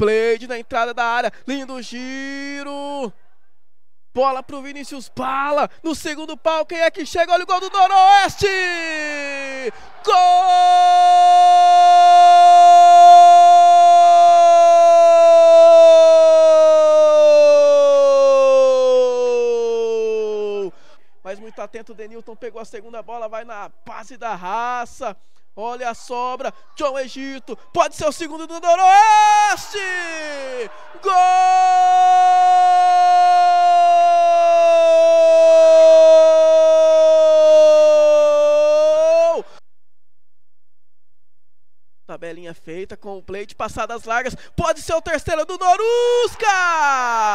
Blade na entrada da área. Lindo giro. Bola pro Vinícius Bala. No segundo pau, quem é que chega? Olha o gol do Noroeste! Gol! Mas muito atento, Denilton pegou a segunda bola, vai na base da raça. Olha a sobra, John Egito, pode ser o segundo do Noroeste! Tabelinha feita com o plate passadas largas. Pode ser o terceiro do Norusca!